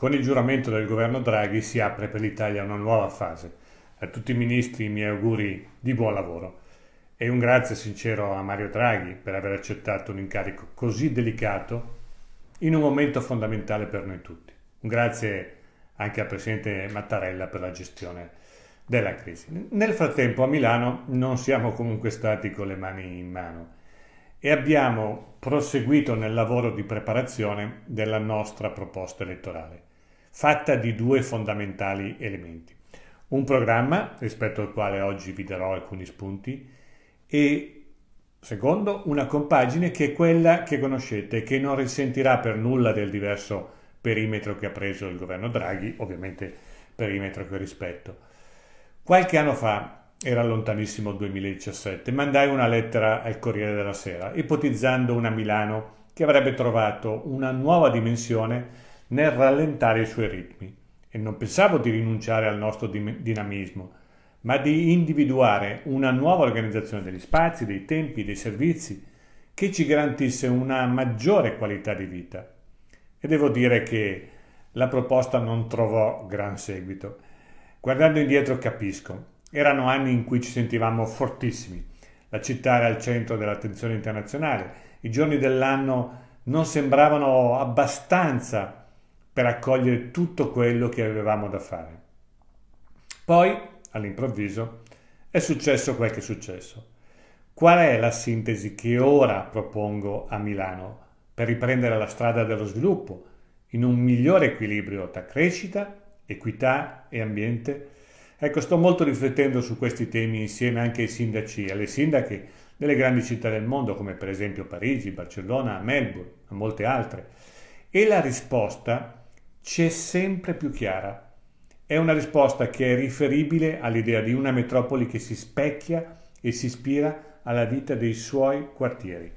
Con il giuramento del governo Draghi si apre per l'Italia una nuova fase. A tutti i ministri i miei auguri di buon lavoro e un grazie sincero a Mario Draghi per aver accettato un incarico così delicato in un momento fondamentale per noi tutti. Un grazie anche al Presidente Mattarella per la gestione della crisi. Nel frattempo a Milano non siamo comunque stati con le mani in mano e abbiamo proseguito nel lavoro di preparazione della nostra proposta elettorale fatta di due fondamentali elementi. Un programma, rispetto al quale oggi vi darò alcuni spunti, e secondo una compagine che è quella che conoscete, che non risentirà per nulla del diverso perimetro che ha preso il governo Draghi, ovviamente perimetro che rispetto. Qualche anno fa, era lontanissimo il 2017, mandai una lettera al Corriere della Sera, ipotizzando una Milano che avrebbe trovato una nuova dimensione nel rallentare i suoi ritmi e non pensavo di rinunciare al nostro dinamismo, ma di individuare una nuova organizzazione degli spazi, dei tempi, dei servizi che ci garantisse una maggiore qualità di vita. E devo dire che la proposta non trovò gran seguito. Guardando indietro capisco, erano anni in cui ci sentivamo fortissimi. La città era al centro dell'attenzione internazionale, i giorni dell'anno non sembravano abbastanza per accogliere tutto quello che avevamo da fare. Poi, all'improvviso, è successo quel che è successo. Qual è la sintesi che ora propongo a Milano per riprendere la strada dello sviluppo in un migliore equilibrio tra crescita, equità e ambiente? Ecco, sto molto riflettendo su questi temi insieme anche ai sindaci e alle sindache delle grandi città del mondo, come per esempio Parigi, Barcellona, Melbourne e molte altre. E la risposta c'è sempre più chiara. È una risposta che è riferibile all'idea di una metropoli che si specchia e si ispira alla vita dei suoi quartieri.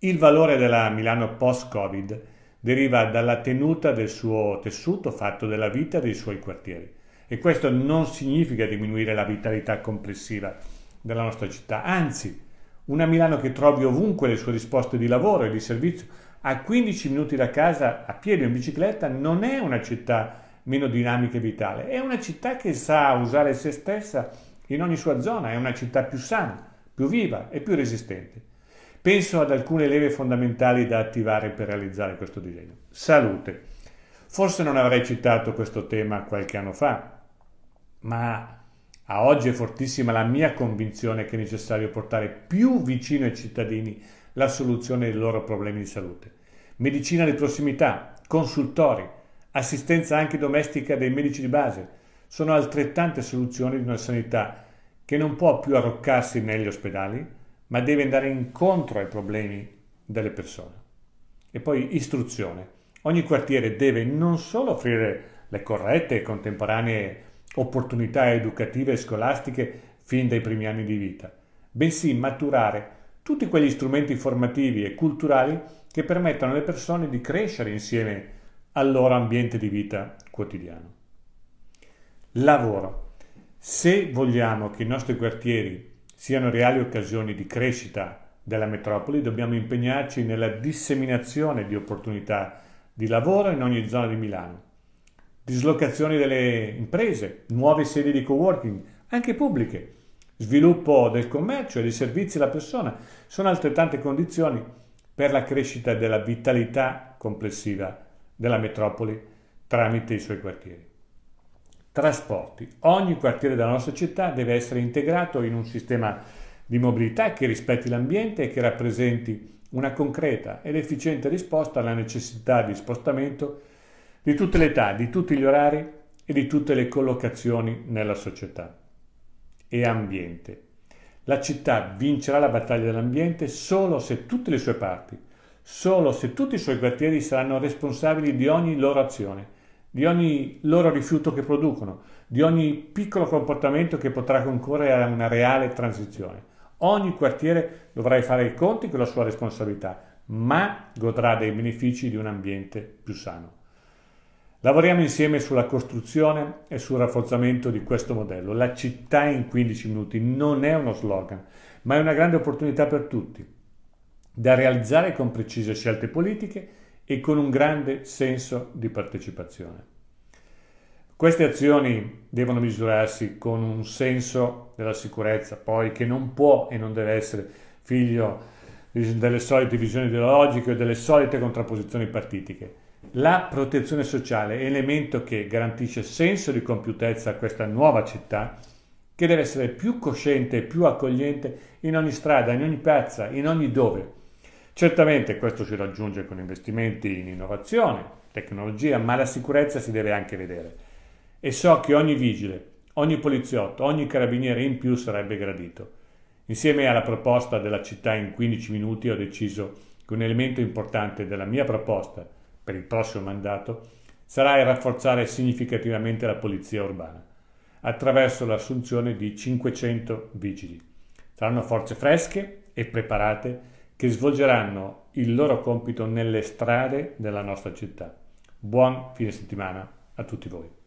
Il valore della Milano post-Covid deriva dalla tenuta del suo tessuto fatto della vita dei suoi quartieri. E questo non significa diminuire la vitalità complessiva della nostra città, anzi, una Milano che trovi ovunque le sue risposte di lavoro e di servizio, a 15 minuti da casa a piedi o in bicicletta non è una città meno dinamica e vitale, è una città che sa usare se stessa in ogni sua zona, è una città più sana, più viva e più resistente. Penso ad alcune leve fondamentali da attivare per realizzare questo disegno. Salute. Forse non avrei citato questo tema qualche anno fa, ma a oggi è fortissima la mia convinzione che è necessario portare più vicino ai cittadini la soluzione dei loro problemi di salute. Medicina di prossimità, consultori, assistenza anche domestica dei medici di base sono altrettante soluzioni di una sanità che non può più arroccarsi negli ospedali, ma deve andare incontro ai problemi delle persone. E poi istruzione. Ogni quartiere deve non solo offrire le corrette e contemporanee opportunità educative e scolastiche fin dai primi anni di vita, bensì maturare tutti quegli strumenti formativi e culturali che permettano alle persone di crescere insieme al loro ambiente di vita quotidiano. Lavoro. Se vogliamo che i nostri quartieri siano reali occasioni di crescita della metropoli, dobbiamo impegnarci nella disseminazione di opportunità di lavoro in ogni zona di Milano. Dislocazioni delle imprese, nuove sedi di coworking, anche pubbliche, Sviluppo del commercio e dei servizi alla persona sono altrettante condizioni per la crescita della vitalità complessiva della metropoli tramite i suoi quartieri. Trasporti. Ogni quartiere della nostra città deve essere integrato in un sistema di mobilità che rispetti l'ambiente e che rappresenti una concreta ed efficiente risposta alla necessità di spostamento di tutte le età, di tutti gli orari e di tutte le collocazioni nella società e ambiente. La città vincerà la battaglia dell'ambiente solo se tutte le sue parti, solo se tutti i suoi quartieri saranno responsabili di ogni loro azione, di ogni loro rifiuto che producono, di ogni piccolo comportamento che potrà concorrere a una reale transizione. Ogni quartiere dovrà fare i conti con la sua responsabilità, ma godrà dei benefici di un ambiente più sano. Lavoriamo insieme sulla costruzione e sul rafforzamento di questo modello. La città in 15 minuti non è uno slogan, ma è una grande opportunità per tutti, da realizzare con precise scelte politiche e con un grande senso di partecipazione. Queste azioni devono misurarsi con un senso della sicurezza, poi che non può e non deve essere figlio delle solite visioni ideologiche o delle solite contrapposizioni partitiche la protezione sociale è elemento che garantisce senso di compiutezza a questa nuova città che deve essere più cosciente e più accogliente in ogni strada, in ogni piazza, in ogni dove. Certamente questo si raggiunge con investimenti in innovazione, tecnologia, ma la sicurezza si deve anche vedere. E so che ogni vigile, ogni poliziotto, ogni carabiniere in più sarebbe gradito. Insieme alla proposta della città in 15 minuti ho deciso che un elemento importante della mia proposta per il prossimo mandato sarà il rafforzare significativamente la polizia urbana attraverso l'assunzione di 500 vigili. Saranno forze fresche e preparate che svolgeranno il loro compito nelle strade della nostra città. Buon fine settimana a tutti voi.